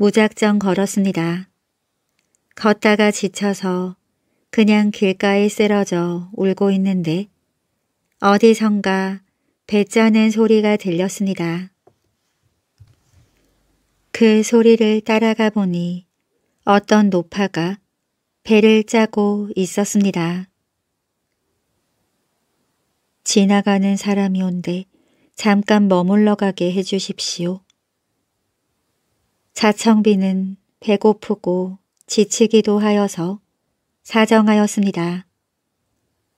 무작정 걸었습니다. 걷다가 지쳐서 그냥 길가에 쓰러져 울고 있는데 어디선가 배 짜는 소리가 들렸습니다. 그 소리를 따라가 보니 어떤 노파가 배를 짜고 있었습니다. 지나가는 사람이 온데 잠깐 머물러 가게 해주십시오. 자청비는 배고프고 지치기도 하여서 사정하였습니다.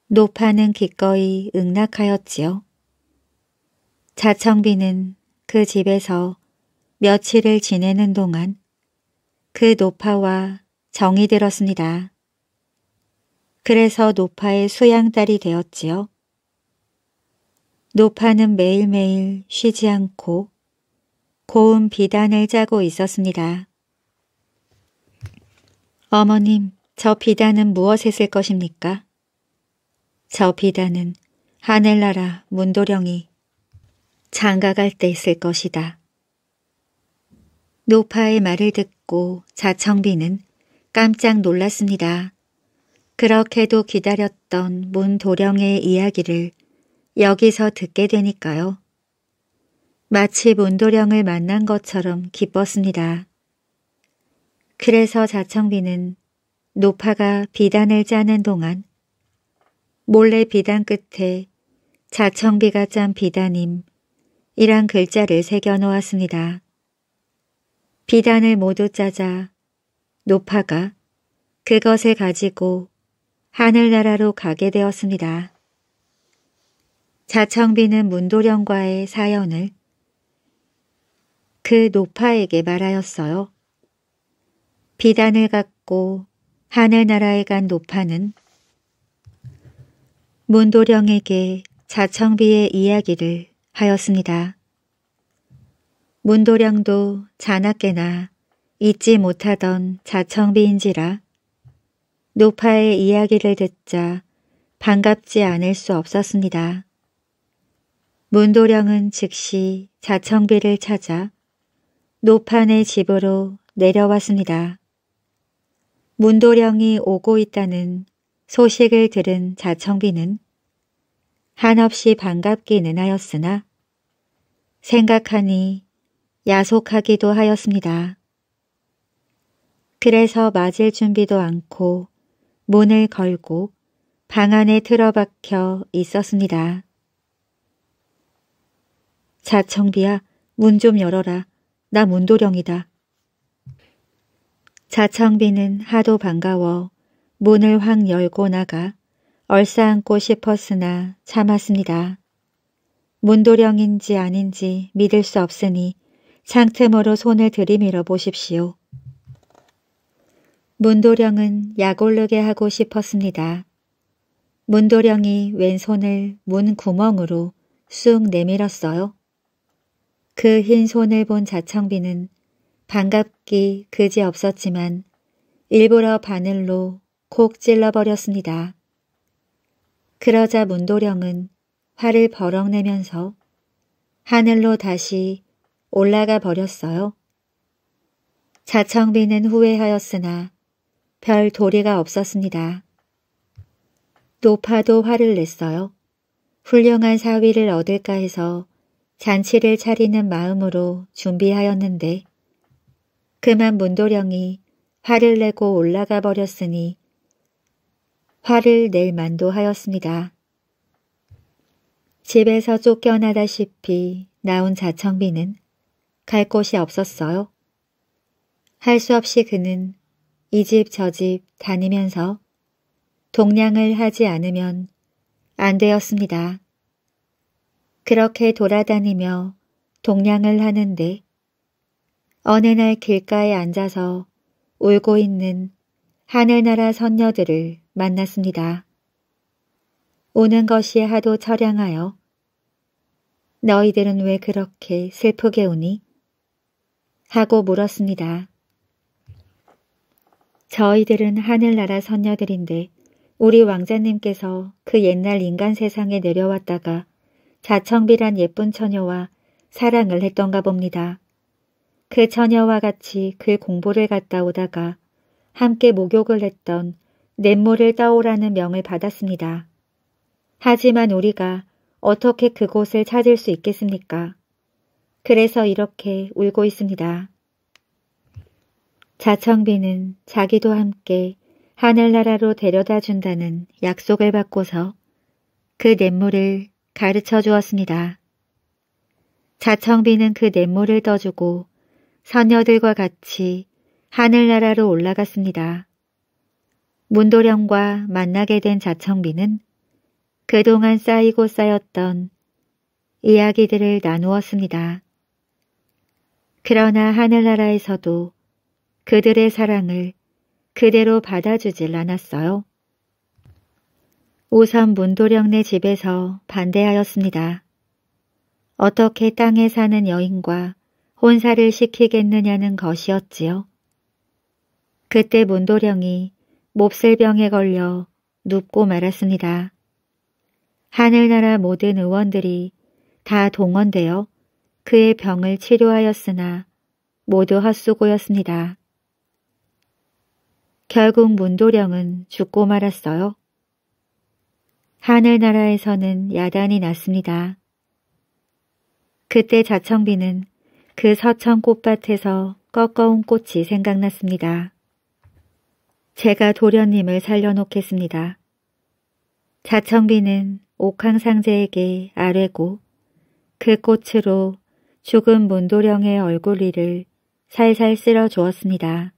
노파는 기꺼이 응낙하였지요. 자청비는 그 집에서 며칠을 지내는 동안 그 노파와 정이 들었습니다. 그래서 노파의 수양딸이 되었지요. 노파는 매일매일 쉬지 않고 고운 비단을 짜고 있었습니다. 어머님, 저 비단은 무엇에 쓸 것입니까? 저 비단은 하늘나라 문도령이 장가갈 때 쓸 것이다. 노파의 말을 듣고 자청비는 깜짝 놀랐습니다. 그렇게도 기다렸던 문도령의 이야기를 여기서 듣게 되니까요. 마치 문도령을 만난 것처럼 기뻤습니다. 그래서 자청비는 노파가 비단을 짜는 동안 몰래 비단 끝에 자청비가 짠 비단임 이란 글자를 새겨 놓았습니다. 비단을 모두 짜자 노파가 그것을 가지고 하늘나라로 가게 되었습니다. 자청비는 문도령과의 사연을 그 노파에게 말하였어요. 비단을 갖고 하늘나라에 간 노파는 문도령에게 자청비의 이야기를 하였습니다. 문도령도 자나깨나 잊지 못하던 자청비인지라 노파의 이야기를 듣자 반갑지 않을 수 없었습니다. 문도령은 즉시 자청비를 찾아 노판의 집으로 내려왔습니다. 문도령이 오고 있다는 소식을 들은 자청비는 한없이 반갑기는 하였으나 생각하니 야속하기도 하였습니다. 그래서 맞을 준비도 않고 문을 걸고 방 안에 틀어박혀 있었습니다. 자청비야 문 좀 열어라. 나 문도령이다. 자청비는 하도 반가워 문을 확 열고 나가 얼싸안고 싶었으나 참았습니다. 문도령인지 아닌지 믿을 수 없으니 장틈으로 손을 들이밀어 보십시오. 문도령은 약올르게 하고 싶었습니다. 문도령이 왼손을 문 구멍으로 쑥 내밀었어요. 그흰 손을 본 자청비는 반갑기 그지없었지만 일부러 바늘로 콕 찔러버렸습니다. 그러자 문도령은 화를 버럭내면서 하늘로 다시 올라가 버렸어요. 자청비는 후회하였으나 별 도리가 없었습니다. 높아도 화를 냈어요. 훌륭한 사위를 얻을까 해서 잔치를 차리는 마음으로 준비하였는데 그만 문도령이 화를 내고 올라가 버렸으니 화를 낼 만도 하였습니다. 집에서 쫓겨나다시피 나온 자청비는 갈 곳이 없었어요. 할 수 없이 그는 이 집 저 집 다니면서 동냥을 하지 않으면 안 되었습니다. 그렇게 돌아다니며 동냥을 하는데 어느 날 길가에 앉아서 울고 있는 하늘나라 선녀들을 만났습니다. 우는 것이 하도 처량하여 너희들은 왜 그렇게 슬프게 우니? 하고 물었습니다. 저희들은 하늘나라 선녀들인데 우리 왕자님께서 그 옛날 인간 세상에 내려왔다가 자청비란 예쁜 처녀와 사랑을 했던가 봅니다. 그 처녀와 같이 그공부를 갔다 오다가 함께 목욕을 했던 냇물을 따오라는 명을 받았습니다. 하지만 우리가 어떻게 그곳을 찾을 수 있겠습니까? 그래서 이렇게 울고 있습니다. 자청비는 자기도 함께 하늘나라로 데려다 준다는 약속을 받고서 그 냇물을 가르쳐 주었습니다. 자청비는 그 냇물을 떠주고 선녀들과 같이 하늘나라로 올라갔습니다. 문도령과 만나게 된 자청비는 그동안 쌓이고 쌓였던 이야기들을 나누었습니다. 그러나 하늘나라에서도 그들의 사랑을 그대로 받아주질 않았어요. 우선 문도령네 집에서 반대하였습니다. 어떻게 땅에 사는 여인과 혼사를 시키겠느냐는 것이었지요. 그때 문도령이 몹쓸 병에 걸려 눕고 말았습니다. 하늘나라 모든 의원들이 다 동원되어 그의 병을 치료하였으나 모두 헛수고였습니다. 결국 문도령은 죽고 말았어요. 하늘나라에서는 야단이 났습니다. 그때 자청비는 그 서천 꽃밭에서 꺾어온 꽃이 생각났습니다. 제가 도련님을 살려놓겠습니다. 자청비는 옥황상제에게 아뢰고 그 꽃으로 죽은 문도령의 얼굴 위를 살살 쓸어 주었습니다.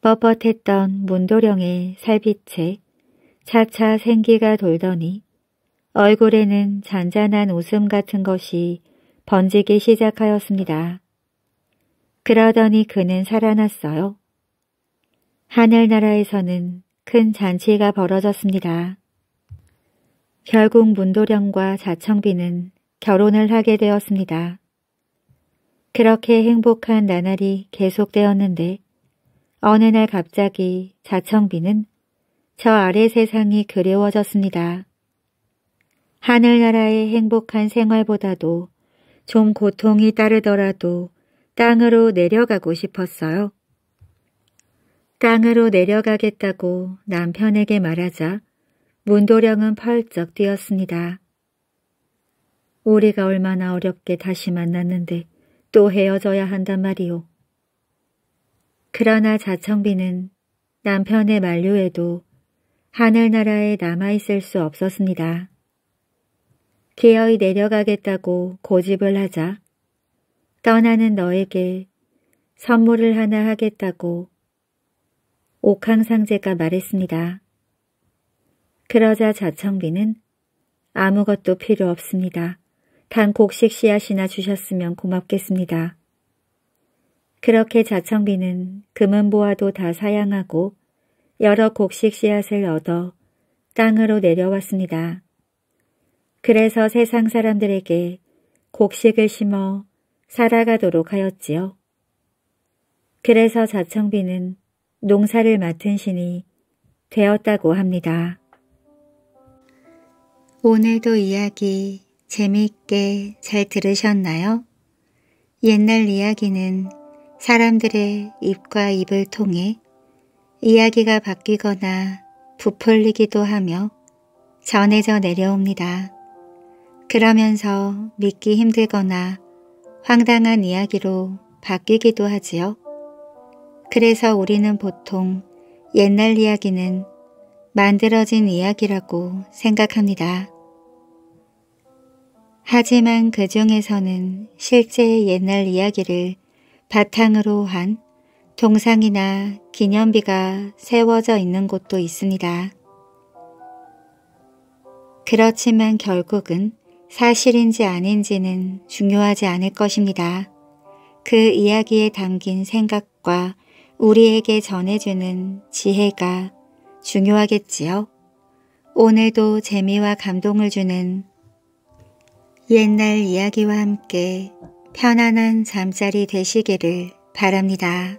뻣뻣했던 문도령의 살빛에 차차 생기가 돌더니 얼굴에는 잔잔한 웃음 같은 것이 번지기 시작하였습니다. 그러더니 그는 살아났어요. 하늘나라에서는 큰 잔치가 벌어졌습니다. 결국 문도령과 자청비는 결혼을 하게 되었습니다. 그렇게 행복한 나날이 계속되었는데 어느 날 갑자기 자청비는 저 아래 세상이 그리워졌습니다. 하늘나라의 행복한 생활보다도 좀 고통이 따르더라도 땅으로 내려가고 싶었어요. 땅으로 내려가겠다고 남편에게 말하자 문도령은 펄쩍 뛰었습니다. 우리가 얼마나 어렵게 다시 만났는데 또 헤어져야 한단 말이오. 그러나 자청비는 남편의 만류에도 하늘나라에 남아있을 수 없었습니다. 기어이 내려가겠다고 고집을 하자 떠나는 너에게 선물을 하나 하겠다고 옥황상제가 말했습니다. 그러자 자청비는 아무것도 필요 없습니다. 단 곡식 씨앗이나 주셨으면 고맙겠습니다. 그렇게 자청비는 금은보아도다 사양하고 여러 곡식 씨앗을 얻어 땅으로 내려왔습니다. 그래서 세상 사람들에게 곡식을 심어 살아가도록 하였지요. 그래서 자청비는 농사를 맡은 신이 되었다고 합니다. 오늘도 이야기 재미있게 잘 들으셨나요? 옛날 이야기는 사람들의 입과 입을 통해 이야기가 바뀌거나 부풀리기도 하며 전해져 내려옵니다. 그러면서 믿기 힘들거나 황당한 이야기로 바뀌기도 하지요. 그래서 우리는 보통 옛날 이야기는 만들어진 이야기라고 생각합니다. 하지만 그 중에서는 실제 옛날 이야기를 바탕으로 한 동상이나 기념비가 세워져 있는 곳도 있습니다. 그렇지만 결국은 사실인지 아닌지는 중요하지 않을 것입니다. 그 이야기에 담긴 생각과 우리에게 전해주는 지혜가 중요하겠지요. 오늘도 재미와 감동을 주는 옛날 이야기와 함께 편안한 잠자리 되시기를 바랍니다.